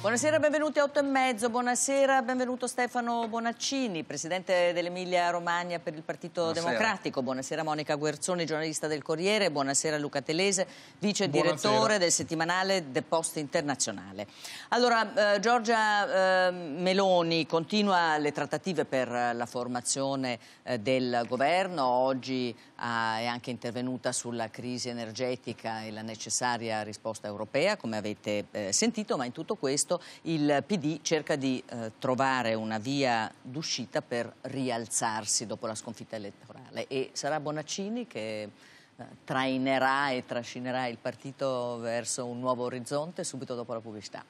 Buonasera, benvenuti a 8 e mezzo. Buonasera, benvenuto Stefano Bonaccini, presidente dell'Emilia Romagna per il Partito Buonasera. Democratico. Buonasera Monica Guerzoni, giornalista del Corriere. Buonasera Luca Telese, vice Buonasera. direttore del settimanale The Post Internazionale. Allora, eh, Giorgia eh, Meloni continua le trattative per la formazione eh, del governo. Oggi eh, è anche intervenuta sulla crisi energetica e la necessaria risposta europea, come avete eh, sentito, ma in tutto questo questo il PD cerca di eh, trovare una via d'uscita per rialzarsi dopo la sconfitta elettorale e sarà Bonaccini che eh, trainerà e trascinerà il partito verso un nuovo orizzonte subito dopo la pubblicità.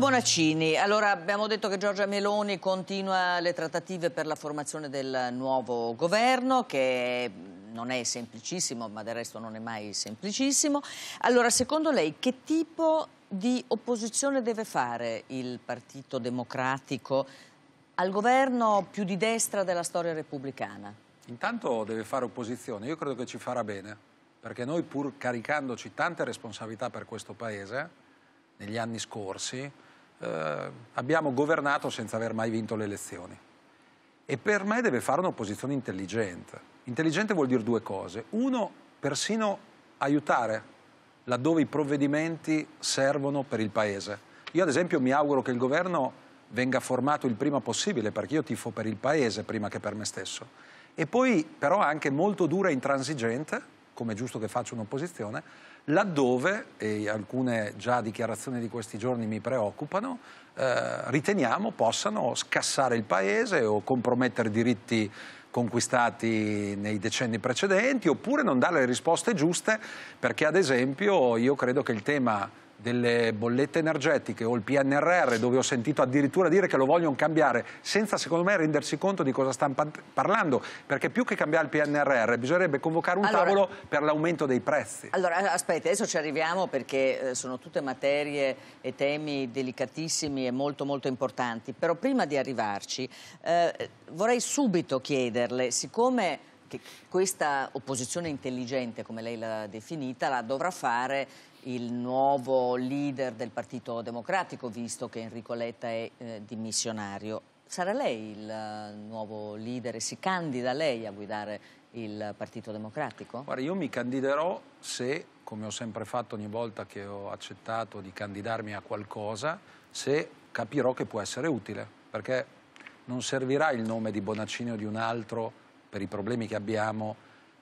Bonaccini, allora abbiamo detto che Giorgia Meloni continua le trattative per la formazione del nuovo governo che non è semplicissimo, ma del resto non è mai semplicissimo. Allora, secondo lei che tipo di opposizione deve fare il Partito Democratico al governo più di destra della storia repubblicana? Intanto deve fare opposizione, io credo che ci farà bene, perché noi pur caricandoci tante responsabilità per questo Paese negli anni scorsi, eh, abbiamo governato senza aver mai vinto le elezioni. E per me deve fare un'opposizione intelligente. Intelligente vuol dire due cose. Uno, persino aiutare laddove i provvedimenti servono per il Paese. Io ad esempio mi auguro che il governo venga formato il prima possibile, perché io tifo per il Paese prima che per me stesso. E poi però anche molto dura e intransigente come è giusto che faccia un'opposizione, laddove, e alcune già dichiarazioni di questi giorni mi preoccupano, eh, riteniamo possano scassare il Paese o compromettere diritti conquistati nei decenni precedenti oppure non dare le risposte giuste perché ad esempio io credo che il tema delle bollette energetiche o il PNRR dove ho sentito addirittura dire che lo vogliono cambiare senza secondo me rendersi conto di cosa stanno parlando perché più che cambiare il PNRR bisognerebbe convocare un allora, tavolo per l'aumento dei prezzi. Allora eh, aspetta adesso ci arriviamo perché eh, sono tutte materie e temi delicatissimi e molto molto importanti però prima di arrivarci eh, vorrei subito chiederle siccome che questa opposizione intelligente, come lei l'ha definita, la dovrà fare il nuovo leader del Partito Democratico, visto che Enrico Letta è eh, dimissionario. Sarà lei il eh, nuovo leader si candida lei a guidare il Partito Democratico? Guarda, io mi candiderò se, come ho sempre fatto ogni volta che ho accettato di candidarmi a qualcosa, se capirò che può essere utile, perché non servirà il nome di Bonaccini o di un altro per i problemi che abbiamo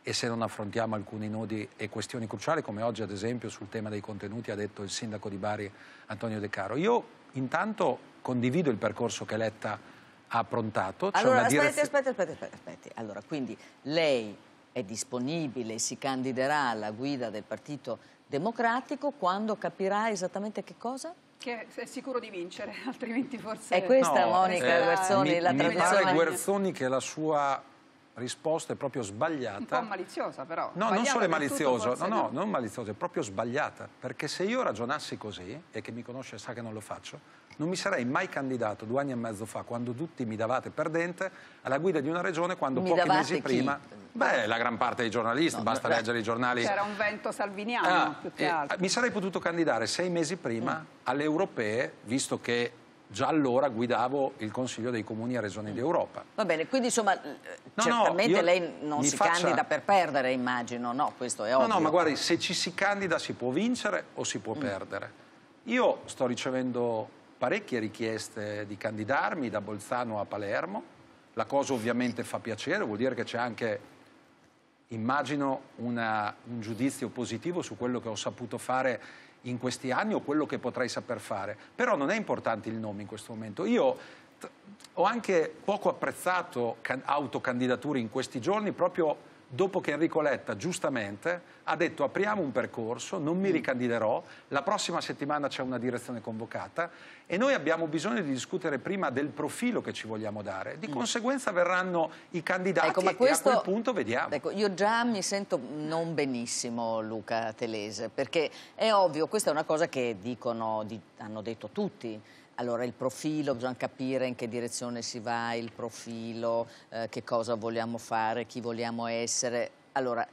e se non affrontiamo alcuni nodi e questioni cruciali, come oggi ad esempio sul tema dei contenuti ha detto il sindaco di Bari Antonio De Caro. Io intanto condivido il percorso che Letta ha approntato. Allora, aspetta, direzio... aspetta, aspetti, aspetti, aspetti. Allora, quindi lei è disponibile, si candiderà alla guida del Partito Democratico quando capirà esattamente che cosa? Che è sicuro di vincere, altrimenti forse... È questa, no, Monica eh, Guerzoni, mi, la traduzione. Mi pare Guerzoni che la sua risposta è proprio sbagliata. Un po' maliziosa però. No, non solo è maliziosa, no, no, non maliziosa, è proprio sbagliata, perché se io ragionassi così, e chi mi conosce sa che non lo faccio, non mi sarei mai candidato due anni e mezzo fa, quando tutti mi davate perdente, alla guida di una regione, quando mi pochi mesi chi? prima... Beh, la gran parte dei giornalisti, no, basta no, leggere i giornali... C'era un vento salviniano, ah, più che altro. Mi sarei potuto candidare sei mesi prima mm. alle europee, visto che già allora guidavo il Consiglio dei Comuni e Regioni d'Europa. Va bene, quindi insomma no, certamente no, lei non si faccia... candida per perdere, immagino, no? Questo è ovvio. No, no, ma guardi, se ci si candida si può vincere o si può mm. perdere. Io sto ricevendo parecchie richieste di candidarmi da Bolzano a Palermo, la cosa ovviamente fa piacere, vuol dire che c'è anche, immagino, una, un giudizio positivo su quello che ho saputo fare in questi anni o quello che potrei saper fare. Però non è importante il nome in questo momento. Io ho anche poco apprezzato autocandidature in questi giorni proprio dopo che Enrico Letta giustamente ha detto apriamo un percorso, non mi mm. ricandiderò, la prossima settimana c'è una direzione convocata e noi abbiamo bisogno di discutere prima del profilo che ci vogliamo dare. Di mm. conseguenza verranno i candidati ecco, questo, e a quel punto vediamo. Ecco, io già mi sento non benissimo Luca Telese perché è ovvio, questa è una cosa che dicono, di, hanno detto tutti, allora il profilo, bisogna capire in che direzione si va, il profilo, eh, che cosa vogliamo fare, chi vogliamo essere. Allora,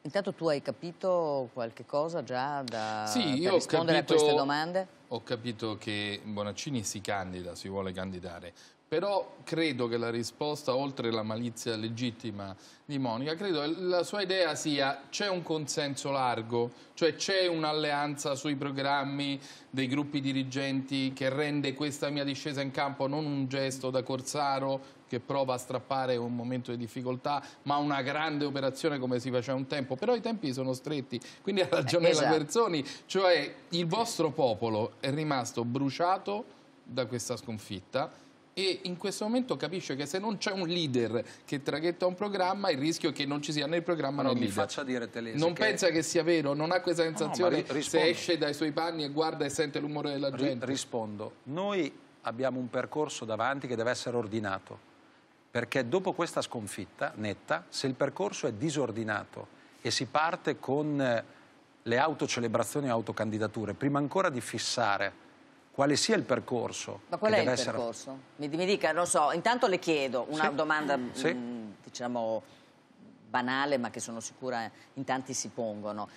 intanto tu hai capito qualche cosa già da sì, io rispondere capito, a queste domande? Ho capito che Bonaccini si candida, si vuole candidare, però credo che la risposta, oltre la malizia legittima di Monica, credo che la sua idea sia c'è un consenso largo, cioè c'è un'alleanza sui programmi dei gruppi dirigenti che rende questa mia discesa in campo non un gesto da Corsaro che prova a strappare un momento di difficoltà, ma una grande operazione come si faceva un tempo. Però i tempi sono stretti, quindi ha ragione esatto. la Personi, cioè il vostro popolo è rimasto bruciato da questa sconfitta e in questo momento capisce che se non c'è un leader che traghetta un programma il rischio è che non ci sia nel programma non mi Faccia dire Telesi non che... pensa che sia vero, non ha questa sensazione no, no, se esce dai suoi panni e guarda e sente l'umore della gente. R rispondo, noi abbiamo un percorso davanti che deve essere ordinato perché dopo questa sconfitta netta, se il percorso è disordinato e si parte con eh, le autocelebrazioni e autocandidature, prima ancora di fissare quale sia il percorso. Ma qual è il percorso? Essere... Mi, dica, lo so, intanto le chiedo una sì. domanda, mm. sì. Mh, mm, diciamo, banale, ma che sono sicura in tanti si pongono.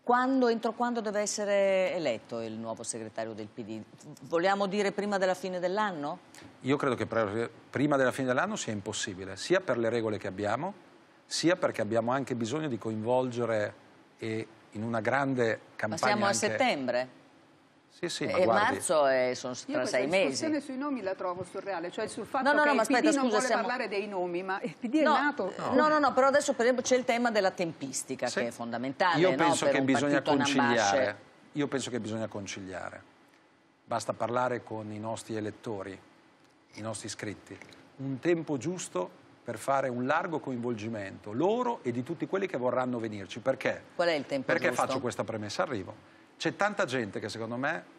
Quando, entro quando deve essere eletto il nuovo segretario del PD? Vogliamo dire prima della fine dell'anno? Io credo che prima della fine dell'anno sia impossibile, sia per le regole che abbiamo, sia perché abbiamo anche bisogno di coinvolgere in una grande campagna. Ma siamo anche... a settembre? Sì, sì, ma eh, marzo è, eh, sono tra sei mesi. La discussione sui nomi la trovo surreale, cioè sul fatto no, no, che no, il aspetta, PD scusa, non vuole siamo... parlare dei nomi, ma il PD no, è nato... No. no, no, no, però adesso per esempio c'è il tema della tempistica sì. che è fondamentale. Io penso che bisogna conciliare, io penso che bisogna conciliare. Basta parlare con i nostri elettori, i nostri iscritti. Un tempo giusto per fare un largo coinvolgimento loro e di tutti quelli che vorranno venirci. Perché? Qual è il tempo Perché giusto? Perché faccio questa premessa, arrivo c'è tanta gente che secondo me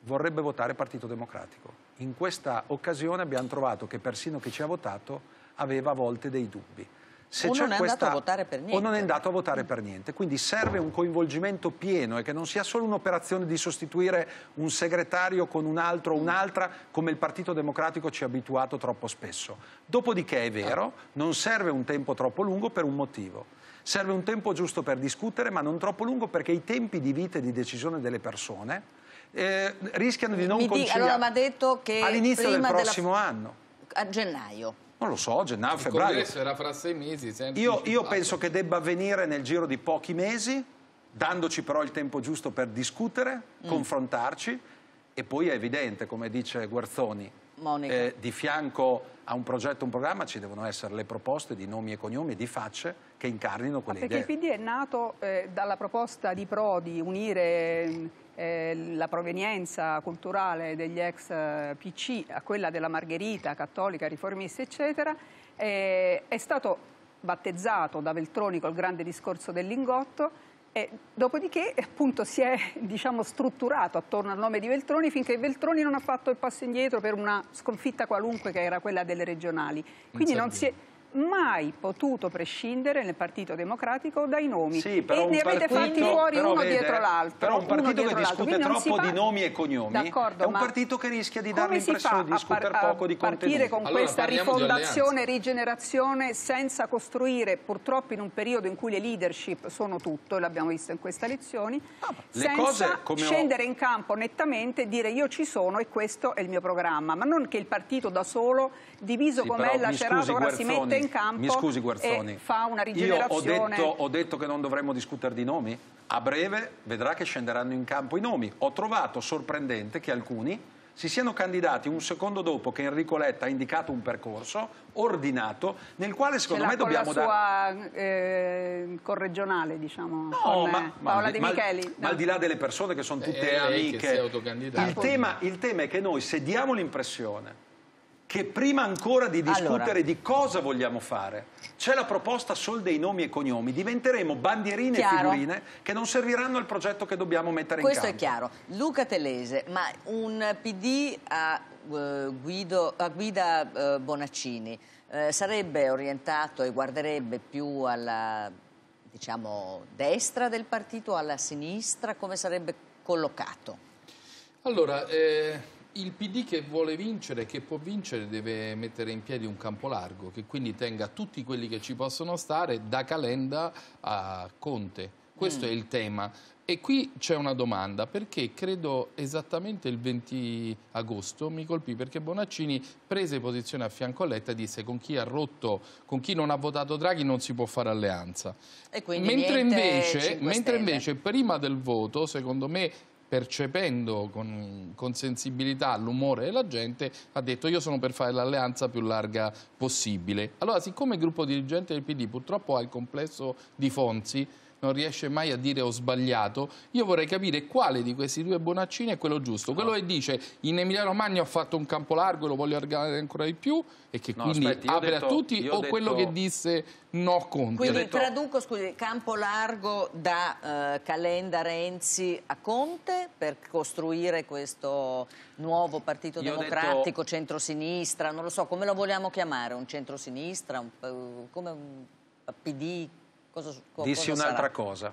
vorrebbe votare Partito Democratico. In questa occasione abbiamo trovato che persino chi ci ha votato aveva a volte dei dubbi. Se o non è questa... andato a votare per niente. O non è andato a votare per niente. Quindi serve un coinvolgimento pieno e che non sia solo un'operazione di sostituire un segretario con un altro o mm. un'altra, come il Partito Democratico ci ha abituato troppo spesso. Dopodiché è vero, non serve un tempo troppo lungo per un motivo. Serve un tempo giusto per discutere, ma non troppo lungo perché i tempi di vita e di decisione delle persone eh, rischiano di non Mi conciliare. Allora, ma ha detto che all'inizio del prossimo della... anno. A gennaio. Non lo so, gennaio, Il febbraio. Il congresso era fra sei mesi. Io, io penso che debba avvenire nel giro di pochi mesi, dandoci però il tempo giusto per discutere, mm. confrontarci e poi è evidente, come dice Guerzoni, eh, di fianco a un progetto, un programma ci devono essere le proposte di nomi e cognomi di facce che incarnino quelle Ma perché idee. Perché il PD è nato eh, dalla proposta di Prodi unire mm, eh, la provenienza culturale degli ex eh, PC a quella della Margherita, cattolica, riformista, eccetera, eh, è stato battezzato da Veltroni col grande discorso del Lingotto e dopodiché appunto si è diciamo, strutturato attorno al nome di Veltroni finché Veltroni non ha fatto il passo indietro per una sconfitta qualunque che era quella delle regionali. Quindi non si è mai potuto prescindere nel Partito Democratico dai nomi sì, e ne avete fatti fuori uno vede, dietro l'altro. Però un partito che discute troppo di nomi e cognomi è un partito che rischia di dare l'impressione di discutere poco di contenuti. partire con allora, questa rifondazione, e rigenerazione senza costruire purtroppo in un periodo in cui le leadership sono tutto, l'abbiamo visto in queste elezioni, ah, senza cose, scendere ho... in campo nettamente e dire io ci sono e questo è il mio programma, ma non che il partito da solo diviso sì, com'è lacerato, ora Guarzoni, si mette in campo mi scusi, Guarzoni, e fa una rigenerazione. Io ho detto, ho detto che non dovremmo discutere di nomi, a breve vedrà che scenderanno in campo i nomi. Ho trovato sorprendente che alcuni si siano candidati un secondo dopo che Enrico Letta ha indicato un percorso ordinato nel quale secondo me dobbiamo dare... la sua eh, corregionale, diciamo, no, eh, ma, Paola Di Micheli. Ma, no. ma, al di là delle persone che sono tutte eh, amiche, il tema, il tema è che noi se diamo l'impressione che prima ancora di discutere allora. di cosa vogliamo fare, c'è la proposta sol dei nomi e cognomi, diventeremo bandierine chiaro. e figurine che non serviranno al progetto che dobbiamo mettere Questo in campo. Questo è chiaro. Luca Telese, ma un PD a, uh, Guido, a guida uh, Bonaccini uh, sarebbe orientato e guarderebbe più alla diciamo, destra del partito, alla sinistra, come sarebbe collocato? Allora, eh il PD che vuole vincere, che può vincere, deve mettere in piedi un campo largo, che quindi tenga tutti quelli che ci possono stare, da Calenda a Conte. Questo mm. è il tema. E qui c'è una domanda, perché credo esattamente il 20 agosto mi colpì perché Bonaccini prese posizione a fianco a Letta e disse con chi ha rotto, con chi non ha votato Draghi non si può fare alleanza. Mentre invece, mentre invece prima del voto, secondo me percependo con, con sensibilità l'umore della gente, ha detto io sono per fare l'alleanza più larga possibile. Allora, siccome il gruppo dirigente del PD purtroppo ha il complesso di Fonzi, non riesce mai a dire ho sbagliato, io vorrei capire quale di questi due Bonaccini è quello giusto. Quello no. che dice in Emilia Romagna ho fatto un campo largo e lo voglio allargare ancora di più e che no, quindi aspetti, apre detto, a tutti o detto... quello che disse no Conte. Quindi detto... traduco, scusi, campo largo da eh, Calenda Renzi a Conte per costruire questo nuovo partito io democratico, detto... centrosinistra, non lo so, come lo vogliamo chiamare, un centrosinistra, un, eh, come un PD? Cosa, co, Dissi un'altra cosa.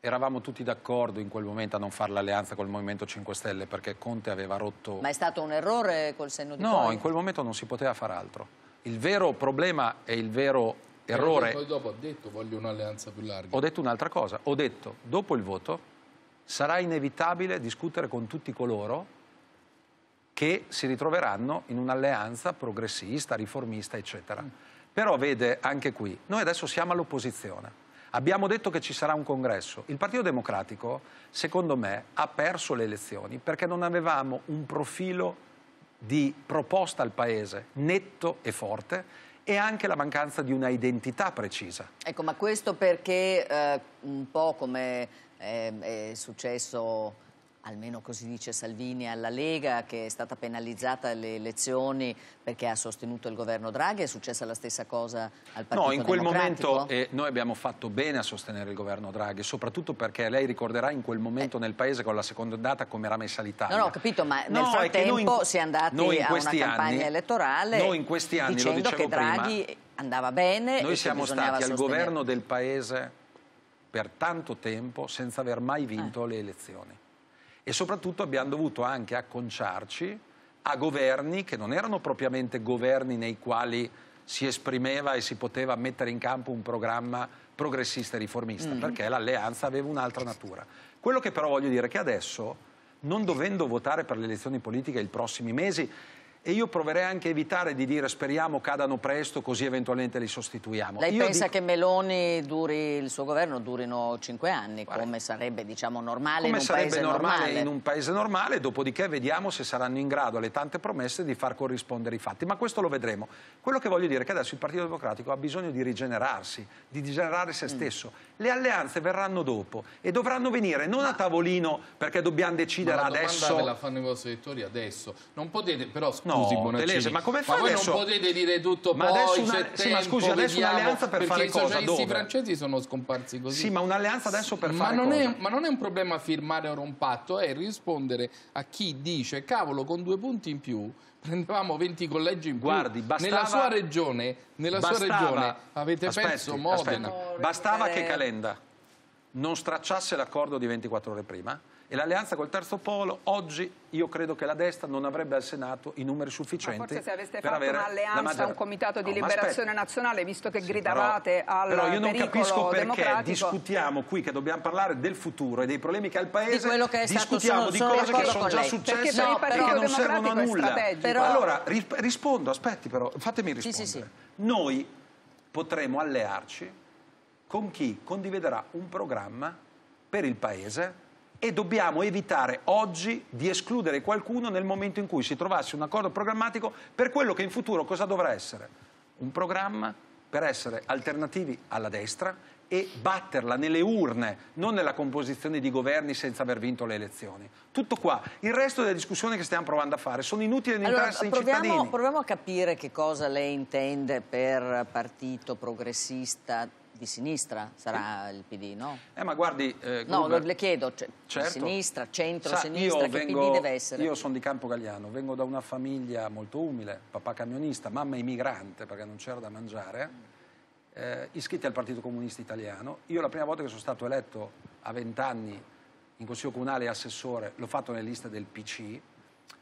Eravamo tutti d'accordo in quel momento a non fare l'alleanza col Movimento 5 Stelle perché Conte aveva rotto... Ma è stato un errore col senno di No, poi. in quel momento non si poteva fare altro. Il vero problema e il vero errore... Poi dopo ha detto voglio un'alleanza più larga. Ho detto un'altra cosa. Ho detto dopo il voto sarà inevitabile discutere con tutti coloro che si ritroveranno in un'alleanza progressista, riformista, eccetera. Però vede, anche qui, noi adesso siamo all'opposizione. Abbiamo detto che ci sarà un congresso. Il Partito Democratico, secondo me, ha perso le elezioni perché non avevamo un profilo di proposta al Paese netto e forte e anche la mancanza di una identità precisa. Ecco, ma questo perché eh, un po' come eh, è successo almeno così dice Salvini, alla Lega che è stata penalizzata alle elezioni perché ha sostenuto il governo Draghi, è successa la stessa cosa al Partito No, in quel momento eh, noi abbiamo fatto bene a sostenere il governo Draghi, soprattutto perché lei ricorderà in quel momento eh. nel Paese con la seconda data come era messa l'Italia. No, no, ho capito, ma nel no, frattempo noi, si è andati noi a una campagna anni, elettorale noi in questi anni, dicendo che Draghi prima, andava bene Noi siamo stati sostenere. al governo del Paese per tanto tempo senza aver mai vinto eh. le elezioni e soprattutto abbiamo dovuto anche acconciarci a governi che non erano propriamente governi nei quali si esprimeva e si poteva mettere in campo un programma progressista e riformista, mm. perché l'alleanza aveva un'altra natura. Quello che però voglio dire è che adesso, non dovendo votare per le elezioni politiche i prossimi mesi, e io proverei anche a evitare di dire speriamo cadano presto così eventualmente li sostituiamo. Lei io pensa dico... che Meloni duri, il suo governo durino cinque anni, Guarda. come sarebbe diciamo, normale come in un sarebbe paese normale, normale in un paese normale, dopodiché vediamo se saranno in grado alle tante promesse di far corrispondere i fatti, ma questo lo vedremo. Quello che voglio dire è che adesso il Partito Democratico ha bisogno di rigenerarsi, di rigenerare se mm. stesso. Mm. Le alleanze verranno dopo e dovranno venire non ma... a tavolino perché dobbiamo decidere ma la adesso. Ma la fanno i vostri elettori adesso. Non potete però... No scusi, Bonaccini. ma come fai ma adesso? non potete dire tutto ma poi, adesso una... Tempo, sì, ma scusi, adesso vediamo, un'alleanza per fare cosa? Perché i socialisti dove? francesi sono scomparsi così. Sì, ma un'alleanza adesso per ma fare non cosa? È, ma non è un problema firmare ora un patto, è rispondere a chi dice, cavolo, con due punti in più prendevamo 20 collegi in più. Guardi, bastava, nella sua regione, nella bastava, sua regione avete aspetta, perso Modena. Aspetta, bastava che eh, Calenda non stracciasse l'accordo di 24 ore prima e l'alleanza col terzo polo oggi io credo che la destra non avrebbe al Senato i numeri sufficienti ma forse se aveste fatto un'alleanza un comitato di no, liberazione nazionale visto che sì, gridavate però, al però io non capisco perché discutiamo qui che dobbiamo parlare del futuro e dei problemi che ha il Paese di che discutiamo sono, di cose che sono già successe no, e che non servono a nulla però... allora rispondo aspetti però fatemi rispondere sì, sì, noi potremo allearci con chi condividerà un programma per il Paese e dobbiamo evitare oggi di escludere qualcuno nel momento in cui si trovasse un accordo programmatico per quello che in futuro cosa dovrà essere? Un programma per essere alternativi alla destra e batterla nelle urne, non nella composizione di governi senza aver vinto le elezioni. Tutto qua. Il resto delle discussioni che stiamo provando a fare sono inutili nell'interesse allora, proviamo, cittadini. Proviamo a capire che cosa lei intende per partito progressista di sinistra sarà il PD, no? Eh, ma guardi, eh, No, lo le chiedo, cioè, certo. sinistra, centro, sinistra, che vengo, PD deve essere? Io sono di Campo Gagliano, vengo da una famiglia molto umile, papà camionista, mamma immigrante perché non c'era da mangiare, eh, iscritti al Partito Comunista Italiano. Io la prima volta che sono stato eletto a 20 anni in Consiglio Comunale e Assessore l'ho fatto nelle liste del PC,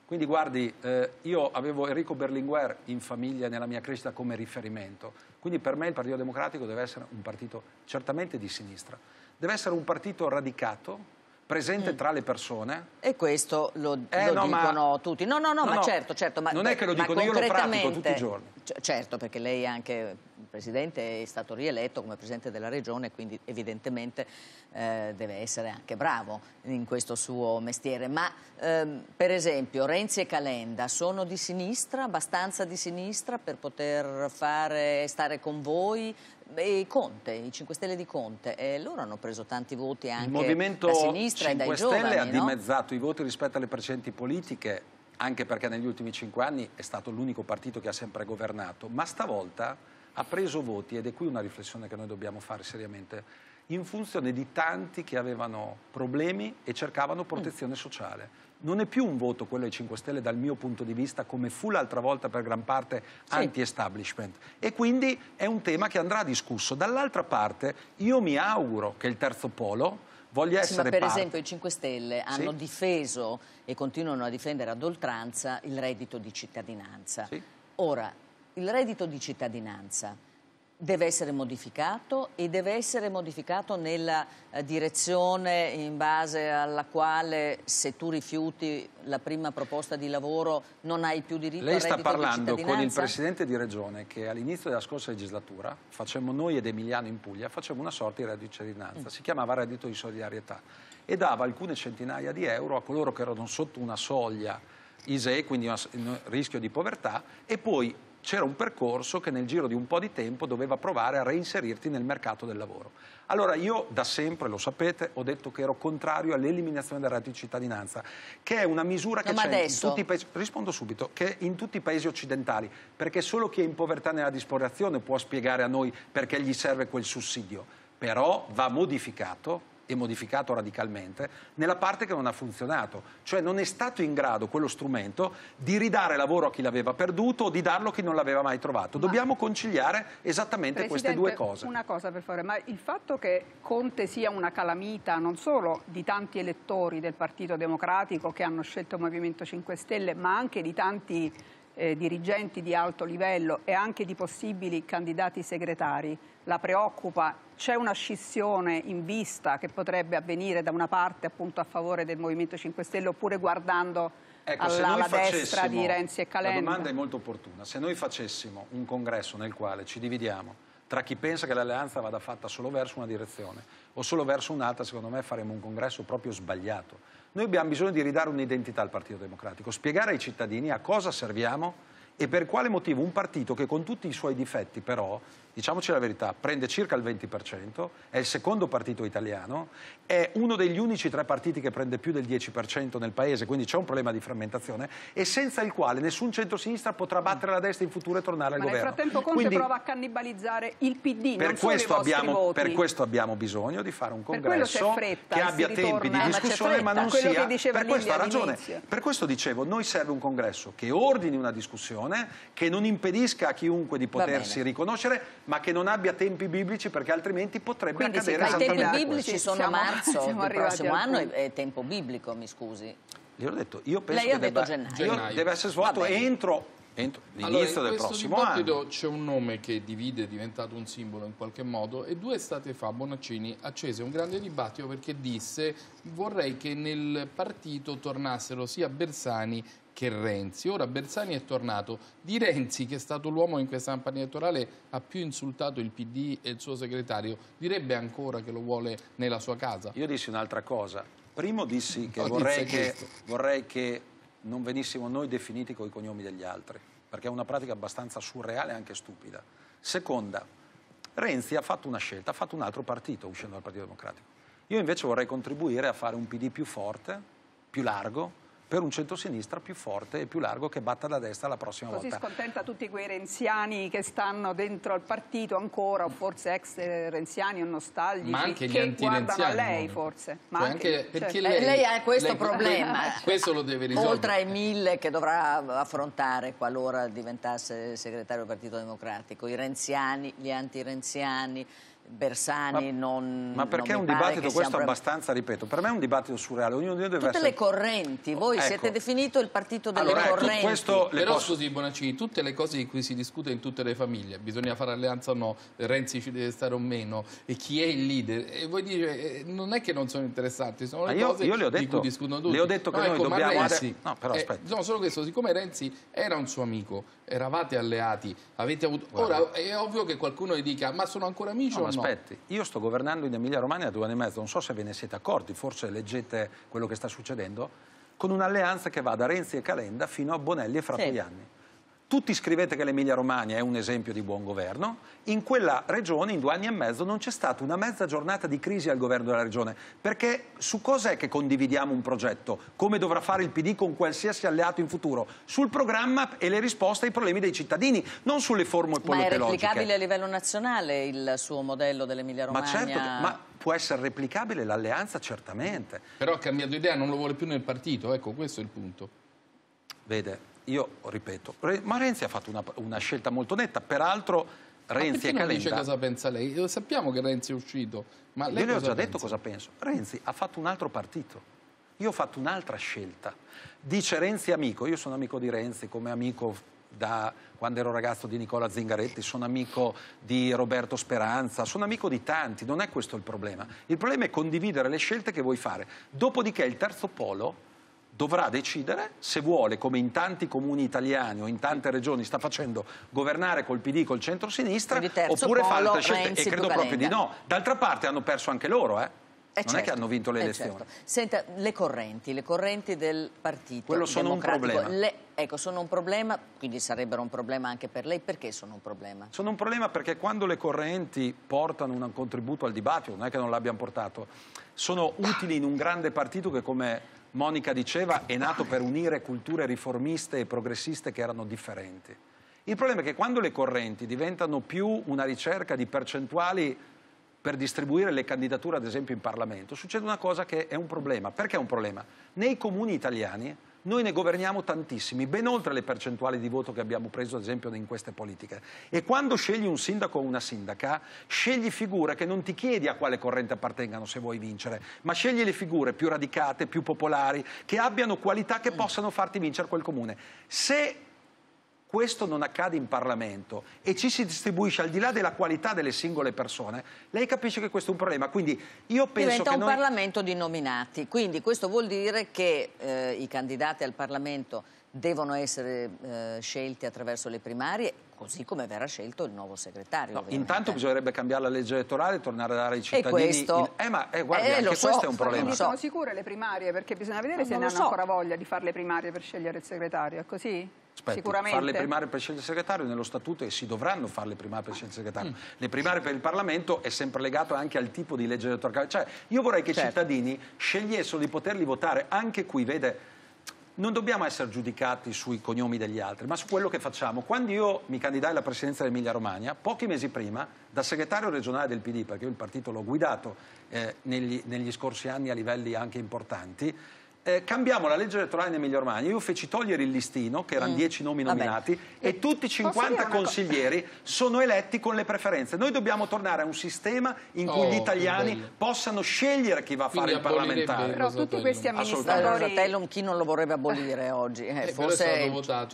quindi guardi, eh, io avevo Enrico Berlinguer in famiglia nella mia crescita come riferimento, quindi per me il Partito Democratico deve essere un partito certamente di sinistra, deve essere un partito radicato presente mm. tra le persone. E questo lo, eh, lo no, dicono ma... tutti. No, no, no, no ma no, certo, certo. Ma, non è che lo dicono, io lo pratico tutti i giorni. Certo, perché lei è anche Presidente, è stato rieletto come Presidente della Regione, quindi evidentemente eh, deve essere anche bravo in questo suo mestiere. Ma ehm, per esempio Renzi e Calenda sono di sinistra, abbastanza di sinistra per poter fare, stare con voi, e Conte, i 5 Stelle di Conte, eh, loro hanno preso tanti voti anche da sinistra e dai giovani. Il Movimento 5 Stelle ha dimezzato i voti rispetto alle precedenti politiche, anche perché negli ultimi 5 anni è stato l'unico partito che ha sempre governato, ma stavolta ha preso voti, ed è qui una riflessione che noi dobbiamo fare seriamente, in funzione di tanti che avevano problemi e cercavano protezione mm. sociale non è più un voto quello dei 5 Stelle dal mio punto di vista, come fu l'altra volta per gran parte sì. anti-establishment. E quindi è un tema che andrà discusso. Dall'altra parte io mi auguro che il terzo polo voglia sì, essere ma per parte. esempio i 5 Stelle hanno sì. difeso e continuano a difendere ad oltranza il reddito di cittadinanza. Ora, il reddito di cittadinanza Deve essere modificato e deve essere modificato nella eh, direzione in base alla quale se tu rifiuti la prima proposta di lavoro non hai più diritto Lei al reddito Lei sta parlando con il Presidente di Regione che all'inizio della scorsa legislatura facciamo noi ed Emiliano in Puglia facciamo una sorta di reddito di cittadinanza, mm. si chiamava reddito di solidarietà e dava alcune centinaia di euro a coloro che erano sotto una soglia ISEE, quindi un rischio di povertà, e poi c'era un percorso che nel giro di un po' di tempo doveva provare a reinserirti nel mercato del lavoro. Allora io da sempre, lo sapete, ho detto che ero contrario all'eliminazione del reddito di cittadinanza, che è una misura che no, c'è in tutti i paesi, rispondo subito, che in tutti i paesi occidentali, perché solo chi è in povertà nella disperazione può spiegare a noi perché gli serve quel sussidio, però va modificato e modificato radicalmente, nella parte che non ha funzionato, cioè non è stato in grado quello strumento di ridare lavoro a chi l'aveva perduto o di darlo a chi non l'aveva mai trovato. Dobbiamo conciliare esattamente Presidente, queste due cose. Una cosa per favore, ma il fatto che Conte sia una calamita non solo di tanti elettori del Partito Democratico che hanno scelto il Movimento 5 Stelle, ma anche di tanti eh, dirigenti di alto livello e anche di possibili candidati segretari, la preoccupa? C'è una scissione in vista che potrebbe avvenire da una parte appunto a favore del Movimento 5 Stelle oppure guardando ecco, alla destra di Renzi e Calenda? La domanda è molto opportuna. Se noi facessimo un congresso nel quale ci dividiamo tra chi pensa che l'alleanza vada fatta solo verso una direzione o solo verso un'altra, secondo me faremo un congresso proprio sbagliato. Noi abbiamo bisogno di ridare un'identità al Partito Democratico, spiegare ai cittadini a cosa serviamo e per quale motivo un partito che con tutti i suoi difetti però diciamoci la verità, prende circa il 20%, è il secondo partito italiano, è uno degli unici tre partiti che prende più del 10% nel paese, quindi c'è un problema di frammentazione e senza il quale nessun centro-sinistra potrà battere la destra in futuro e tornare al Ma governo. Nel frattempo Conte quindi, prova a cannibalizzare il PD, per questo, abbiamo, per questo abbiamo bisogno di fare un congresso fretta, che abbia tempi di eh, discussione ma non sia... Che per questo ha ragione. Per questo dicevo, noi serve un congresso che ordini una discussione, che non impedisca a chiunque di potersi riconoscere ma che non abbia tempi biblici perché altrimenti potrebbe Quindi, accadere esattamente questo. Quindi i tempi biblici sono siamo, marzo siamo del prossimo anno è tempo biblico, mi scusi. Gliel'ho detto, io penso Lei che debba, gennaio. Io deve essere svolto entro Entro l'inizio allora, del prossimo anno. c'è un nome che divide, è diventato un simbolo in qualche modo, e due estate fa Bonaccini accese un grande dibattito perché disse vorrei che nel partito tornassero sia Bersani che Renzi. Ora Bersani è tornato. Di Renzi, che è stato l'uomo in questa campagna elettorale, ha più insultato il PD e il suo segretario, direbbe ancora che lo vuole nella sua casa? Io dissi un'altra cosa. Primo dissi che, no, vorrei, che vorrei che non venissimo noi definiti con i cognomi degli altri, perché è una pratica abbastanza surreale e anche stupida. Seconda, Renzi ha fatto una scelta, ha fatto un altro partito uscendo dal Partito Democratico. Io invece vorrei contribuire a fare un PD più forte, più largo, per un centrosinistra più forte e più largo che batta la destra la prossima Così volta. Così scontenta tutti quei renziani che stanno dentro al partito ancora, o forse ex eh, renziani o nostalgici, Ma anche che guardano a lei forse. Ma cioè anche, anche, perché cioè, lei, lei, ha questo lei, problema. questo lo deve risolvere. Oltre ai mille che dovrà affrontare qualora diventasse segretario del Partito Democratico, i renziani, gli antirenziani, Bersani ma, non... Ma perché non è un dibattito, questo siamo... abbastanza, ripeto, per me è un dibattito surreale, ognuno di noi deve Tutte essere... le correnti, voi ecco. siete definito il partito delle allora, ecco, correnti. Questo Però posso... scusi Bonaccini, tutte le cose di cui si discute in tutte le famiglie, bisogna fare alleanza o no, Renzi ci deve stare o meno, e chi è il leader, e voi dite, eh, non è che non sono interessanti, sono le io, cose io le ho detto, di cui discutono tutti. Le ho detto che no, noi ecco, dobbiamo... Renzi, no, però eh, aspetta. Eh, no, solo questo, siccome Renzi era un suo amico, eravate alleati, avete avuto... Guarda. Ora è ovvio che qualcuno gli dica, ma sono ancora amici no, o no? aspetti, io sto governando in Emilia Romagna da due anni e mezzo, non so se ve ne siete accorti, forse leggete quello che sta succedendo, con un'alleanza che va da Renzi e Calenda fino a Bonelli e Frappiani. Sì tutti scrivete che l'Emilia Romagna è un esempio di buon governo, in quella regione in due anni e mezzo non c'è stata una mezza giornata di crisi al governo della regione, perché su cos'è che condividiamo un progetto? Come dovrà fare il PD con qualsiasi alleato in futuro? Sul programma e le risposte ai problemi dei cittadini, non sulle forme politologiche. Ma è replicabile a livello nazionale il suo modello dell'Emilia Romagna? Ma certo, ma può essere replicabile l'alleanza certamente. Però ha cambiato idea, non lo vuole più nel partito, ecco questo è il punto. Vede, io ripeto, ma Renzi ha fatto una, una scelta molto netta, peraltro Renzi e Calenda... non dice cosa pensa lei? sappiamo che Renzi è uscito, ma lei Io le ho già pensa? detto cosa penso. Renzi ha fatto un altro partito. Io ho fatto un'altra scelta. Dice Renzi amico, io sono amico di Renzi come amico da quando ero ragazzo di Nicola Zingaretti, sono amico di Roberto Speranza, sono amico di tanti, non è questo il problema. Il problema è condividere le scelte che vuoi fare. Dopodiché il terzo polo dovrà decidere se vuole, come in tanti comuni italiani o in tante regioni sta facendo, governare col PD, col centro-sinistra, oppure fare altre scelte. Renzi, e credo Bucalenga. proprio di no. D'altra parte hanno perso anche loro, eh? Eh non certo, è che certo. hanno vinto le eh, elezioni. Certo. Senta, le correnti, le correnti del partito Quello sono un problema. Le, ecco, sono un problema, quindi sarebbero un problema anche per lei. Perché sono un problema? Sono un problema perché quando le correnti portano un contributo al dibattito, non è che non l'abbiano portato, sono utili in un grande partito che come Monica diceva, è nato per unire culture riformiste e progressiste che erano differenti. Il problema è che quando le correnti diventano più una ricerca di percentuali per distribuire le candidature, ad esempio, in Parlamento, succede una cosa che è un problema. Perché è un problema? Nei comuni italiani noi ne governiamo tantissimi, ben oltre le percentuali di voto che abbiamo preso ad esempio in queste politiche. E quando scegli un sindaco o una sindaca, scegli figure che non ti chiedi a quale corrente appartengano se vuoi vincere, ma scegli le figure più radicate, più popolari, che abbiano qualità che possano farti vincere quel comune. Se questo non accade in Parlamento e ci si distribuisce al di là della qualità delle singole persone. Lei capisce che questo è un problema. Quindi io penso Diventa che un noi... Parlamento di nominati. Quindi questo vuol dire che eh, i candidati al Parlamento devono essere eh, scelti attraverso le primarie, così come verrà scelto il nuovo segretario. No, intanto bisognerebbe cambiare la legge elettorale e tornare a dare ai cittadini... E questo... In... Eh, ma eh, guardi, eh, anche questo so, è un problema. Sono sicure le primarie, perché bisogna vedere ma se ne hanno so. ancora voglia di fare le primarie per scegliere il segretario, è così? Aspetti, Sicuramente. Fare le primarie per scelta il segretario nello statuto e si dovranno fare le primarie per scelta il segretario. Mm. Le primarie per il Parlamento è sempre legato anche al tipo di legge elettorale. Cioè, io vorrei che certo. i cittadini scegliessero di poterli votare anche qui, vede non dobbiamo essere giudicati sui cognomi degli altri, ma su quello che facciamo. Quando io mi candidai alla presidenza dell'Emilia Romagna, pochi mesi prima, da segretario regionale del PD, perché io il partito l'ho guidato eh, negli, negli scorsi anni a livelli anche importanti, eh, cambiamo la legge elettorale in Emilia Romagna. Io feci togliere il listino, che erano mm. 10 nomi nominati, Vabbè. e eh, tutti i 50 consiglieri cosa? sono eletti con le preferenze. Noi dobbiamo tornare a un sistema in cui oh, gli italiani possano scegliere chi va a fare il parlamentare. Però tutti questi amministratori... Rosatellum chi non lo vorrebbe abolire eh. oggi? Eh, eh, forse,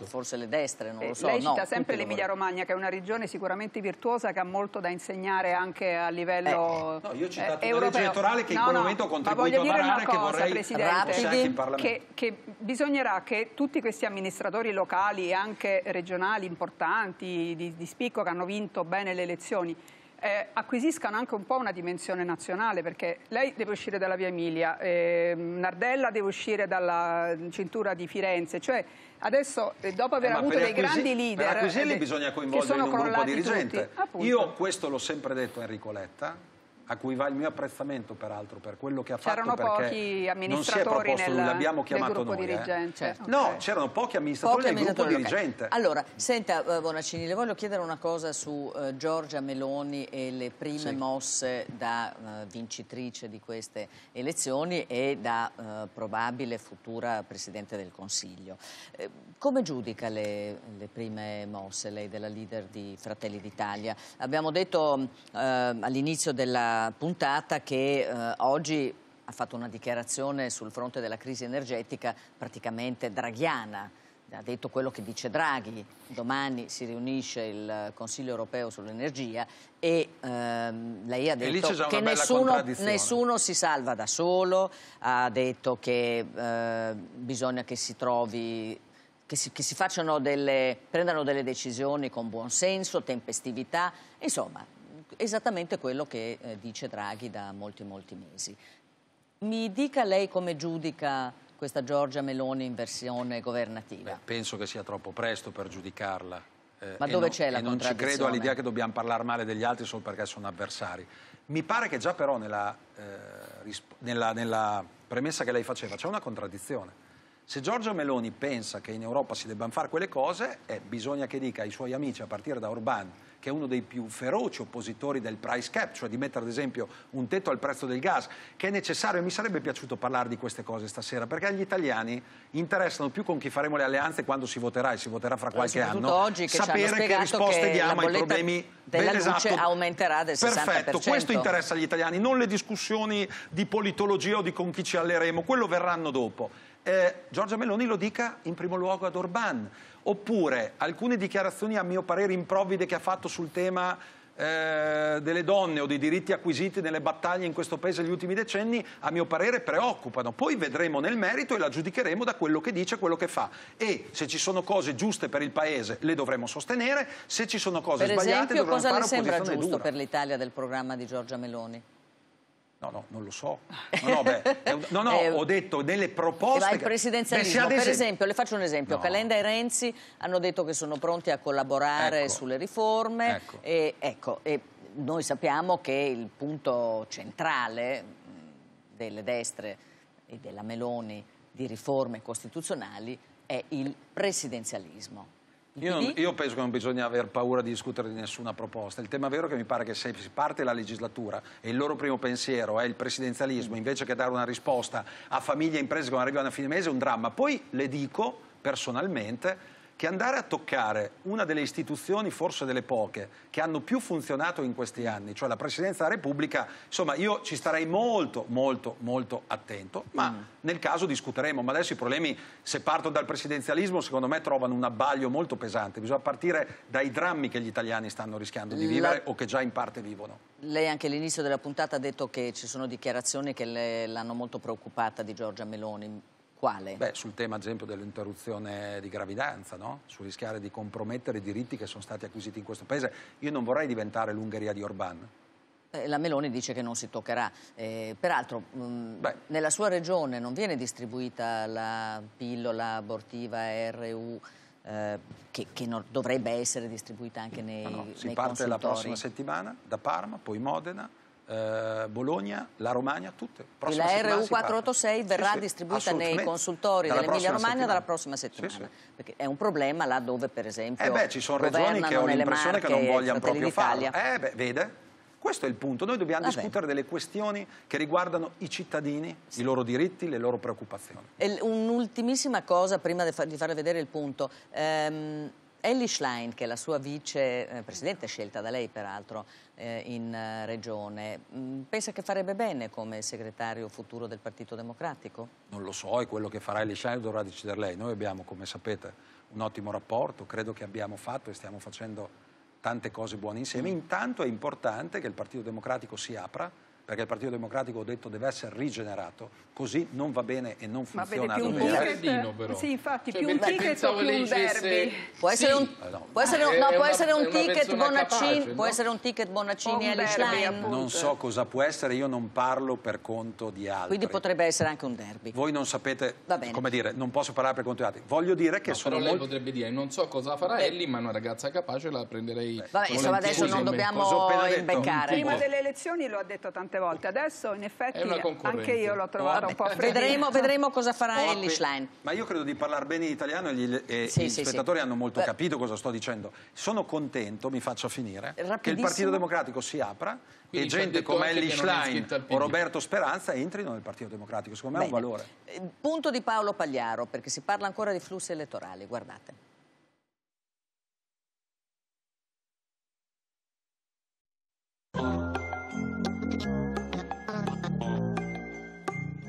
forse, le destre, non eh, lo so. Lei cita no, sempre l'Emilia Romagna, che è una regione sicuramente virtuosa, che ha molto da insegnare anche a livello eh. No, io ho citato eh, una legge elettorale che no, in quel no, momento ho contribuito a varare, cosa, che vorrei... Presidente. Rapidi, che, che, bisognerà che tutti questi amministratori locali e anche regionali importanti di, di spicco che hanno vinto bene le elezioni eh, acquisiscano anche un po' una dimensione nazionale perché lei deve uscire dalla via Emilia, eh, Nardella deve uscire dalla cintura di Firenze, cioè adesso eh, dopo aver eh, avuto dei grandi leader per acquisirli eh, bisogna coinvolgere in un gruppo dirigente. Io questo l'ho sempre detto a Enrico Letta a cui va il mio apprezzamento peraltro per quello che ha fatto perché non si è proposto nel, l'abbiamo chiamato noi eh. Certo. certo. no, okay. c'erano pochi amministratori pochi del amministratori, gruppo okay. dirigente allora, senta eh, Bonaccini le voglio chiedere una cosa su uh, Giorgia Meloni e le prime sì. mosse da uh, vincitrice di queste elezioni e da uh, probabile futura Presidente del Consiglio come giudica le, le, prime mosse lei della leader di Fratelli d'Italia abbiamo detto mm, all'inizio della puntata che eh, oggi ha fatto una dichiarazione sul fronte della crisi energetica praticamente draghiana. Ha detto quello che dice Draghi, domani si riunisce il Consiglio europeo sull'energia e ehm, lei ha detto che nessuno, nessuno, si salva da solo, ha detto che eh, bisogna che si trovi che si, che si delle, prendano delle decisioni con buonsenso, tempestività, insomma esattamente quello che eh, dice Draghi da molti molti mesi. Mi dica lei come giudica questa Giorgia Meloni in versione governativa? Beh, penso che sia troppo presto per giudicarla. Eh, Ma dove c'è la e non ci credo all'idea che dobbiamo parlare male degli altri solo perché sono avversari. Mi pare che già però nella, eh, nella, nella premessa che lei faceva c'è una contraddizione. Se Giorgio Meloni pensa che in Europa si debbano fare quelle cose, eh, bisogna che dica ai suoi amici, a partire da Orbán, che è uno dei più feroci oppositori del price cap, cioè di mettere ad esempio un tetto al prezzo del gas, che è necessario e mi sarebbe piaciuto parlare di queste cose stasera, perché agli italiani interessano più con chi faremo le alleanze quando si voterà e si voterà fra qualche anno, oggi che sapere che risposte che diamo ai problemi della ben luce esatto. aumenterà del 60%. Perfetto, questo interessa agli italiani, non le discussioni di politologia o di con chi ci alleremo, quello verranno dopo. Eh, Giorgia Meloni lo dica in primo luogo ad Orban oppure alcune dichiarazioni a mio parere improvvide che ha fatto sul tema eh, delle donne o dei diritti acquisiti nelle battaglie in questo paese negli ultimi decenni, a mio parere preoccupano. Poi vedremo nel merito e la giudicheremo da quello che dice e quello che fa. E se ci sono cose giuste per il paese le dovremo sostenere, se ci sono cose per sbagliate esempio, dovremo fare Per esempio cosa le sembra giusto dura. per l'Italia del programma di Giorgia Meloni? No, no, non lo so. No, no, beh, no, no eh, ho detto delle proposte... Ma il presidenzialismo, per esempio, le faccio un esempio. No. Calenda e Renzi hanno detto che sono pronti a collaborare ecco. sulle riforme. Ecco. E, ecco, e noi sappiamo che il punto centrale mm, delle destre e della Meloni di riforme costituzionali è il presidenzialismo. Io, io, penso che non bisogna aver paura di discutere di nessuna proposta. Il tema vero è che mi pare che se si parte la legislatura e il loro primo pensiero è il presidenzialismo, invece che dare una risposta a famiglie e imprese che non arrivano a fine mese, è un dramma. Poi le dico personalmente che andare a toccare una delle istituzioni, forse delle poche, che hanno più funzionato in questi anni, cioè la Presidenza della Repubblica, insomma io ci starei molto, molto, molto attento, ma mm. nel caso discuteremo. Ma adesso i problemi, se parto dal presidenzialismo, secondo me trovano un abbaglio molto pesante. Bisogna partire dai drammi che gli italiani stanno rischiando di vivere o che già in parte vivono. Lei anche all'inizio della puntata ha detto che ci sono dichiarazioni che l'hanno molto preoccupata di Giorgia Meloni quale? Beh, sul tema ad esempio dell'interruzione di gravidanza, no? su rischiare di compromettere i diritti che sono stati acquisiti in questo paese. Io non vorrei diventare l'Ungheria di Orbán. Eh, la Meloni dice che non si toccherà. Eh, peraltro, mh, mm, nella sua regione non viene distribuita la pillola abortiva RU. Eh, che, che dovrebbe essere distribuita anche nei, no, no. Si nei parte la prossima settimana da Parma, poi Modena, eh, Bologna, la Romagna, tutte. e la RU 486 verrà sì, distribuita nei consultori dell'Emilia Romagna settimana. dalla prossima settimana. Sì, perché è un problema là dove per esempio... Eh beh, ci sono regioni che ho l'impressione che non vogliano proprio farlo. Eh beh, vede? Questo è il punto, noi dobbiamo Vabbè. discutere delle questioni che riguardano i cittadini, sì. i loro diritti, le loro preoccupazioni. Un'ultimissima cosa prima di, far vedere il punto. Ehm, Ellie Schlein, che è la sua vicepresidente, eh, scelta da lei peraltro eh, in eh, regione, mm, pensa che farebbe bene come segretario futuro del Partito Democratico? Non lo so, è quello che farà Ellie Schlein dovrà decidere lei. Noi abbiamo, come sapete, un ottimo rapporto, credo che abbiamo fatto e stiamo facendo tante cose buone insieme. Mm. Intanto è importante che il Partito Democratico si apra perché il Partito Democratico ho detto deve essere rigenerato, così non va bene e non funziona. Ma più un ticket, però. Sì, infatti, cioè, più un ticket o più un derby. Può essere un ticket ah, Bonaccini, può essere un eh, ticket Bonaccini e Non so cosa può essere, io non parlo per conto di altri. Quindi potrebbe essere anche un derby. Voi non sapete, come dire, non posso parlare per conto di altri. Voglio dire che no, sono però lei potrebbe dire non so cosa farà Ellie, ma una ragazza capace la prenderei. Vabbè, insomma adesso non dobbiamo imbeccare. Prima delle elezioni lo ha detto tante tante volte. Adesso in effetti anche io l'ho trovata un po' fredda. Vedremo, vedremo, cosa farà oh, Ellis Line. Ma io credo di parlare bene in italiano e, gli, e eh, sì, gli sì, spettatori sì. hanno molto Beh. capito cosa sto dicendo. Sono contento, mi faccio finire, che il Partito Democratico si apra Quindi e gente come Ellis Line o Roberto Speranza entrino nel Partito Democratico. Secondo me Bene. è un valore. Eh, punto di Paolo Pagliaro, perché si parla ancora di flussi elettorali. Guardate.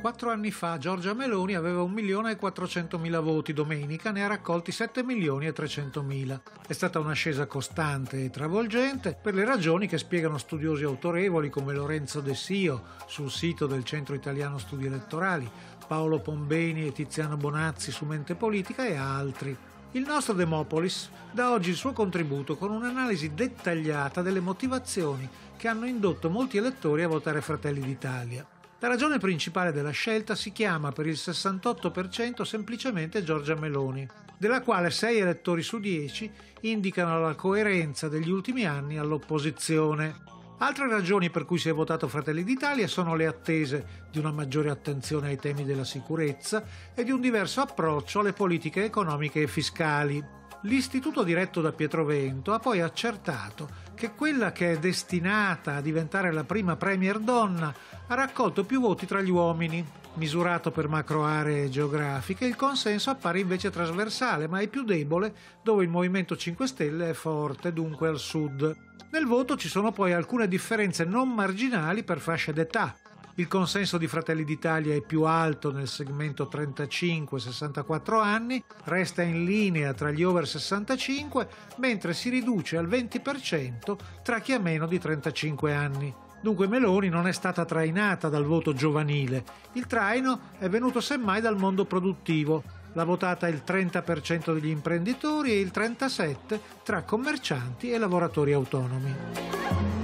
Quattro anni fa Giorgia Meloni aveva 1.400.000 voti, domenica ne ha raccolti 7.300.000. È stata un'ascesa costante e travolgente per le ragioni che spiegano studiosi autorevoli come Lorenzo De Sio sul sito del Centro Italiano Studi Elettorali, Paolo Pombeni e Tiziano Bonazzi su Mente Politica e altri. Il nostro Demopolis dà oggi il suo contributo con un'analisi dettagliata delle motivazioni che hanno indotto molti elettori a votare Fratelli d'Italia. La ragione principale della scelta si chiama per il 68% semplicemente Giorgia Meloni, della quale 6 elettori su 10 indicano la coerenza degli ultimi anni all'opposizione. Altre ragioni per cui si è votato Fratelli d'Italia sono le attese di una maggiore attenzione ai temi della sicurezza e di un diverso approccio alle politiche economiche e fiscali l'istituto diretto da Pietrovento ha poi accertato che quella che è destinata a diventare la prima premier donna ha raccolto più voti tra gli uomini. Misurato per macro aree geografiche, il consenso appare invece trasversale, ma è più debole dove il Movimento 5 Stelle è forte, dunque al sud. Nel voto ci sono poi alcune differenze non marginali per fasce d'età. Il consenso di Fratelli d'Italia è più alto nel segmento 35-64 anni, resta in linea tra gli over 65, mentre si riduce al 20% tra chi ha meno di 35 anni. Dunque Meloni non è stata trainata dal voto giovanile, il traino è venuto semmai dal mondo produttivo. L'ha votata il 30% degli imprenditori e il 37% tra commercianti e lavoratori autonomi.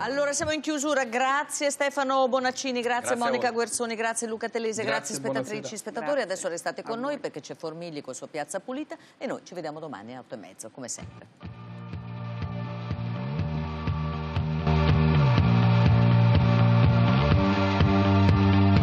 Allora siamo in chiusura, grazie Stefano Bonaccini, grazie, grazie Monica Guerzoni, grazie Luca Telese, grazie, grazie spettatrici e spettatori. Grazie. Adesso restate con noi perché c'è Formigli con sua piazza pulita e noi ci vediamo domani alle 8 e mezzo, come sempre.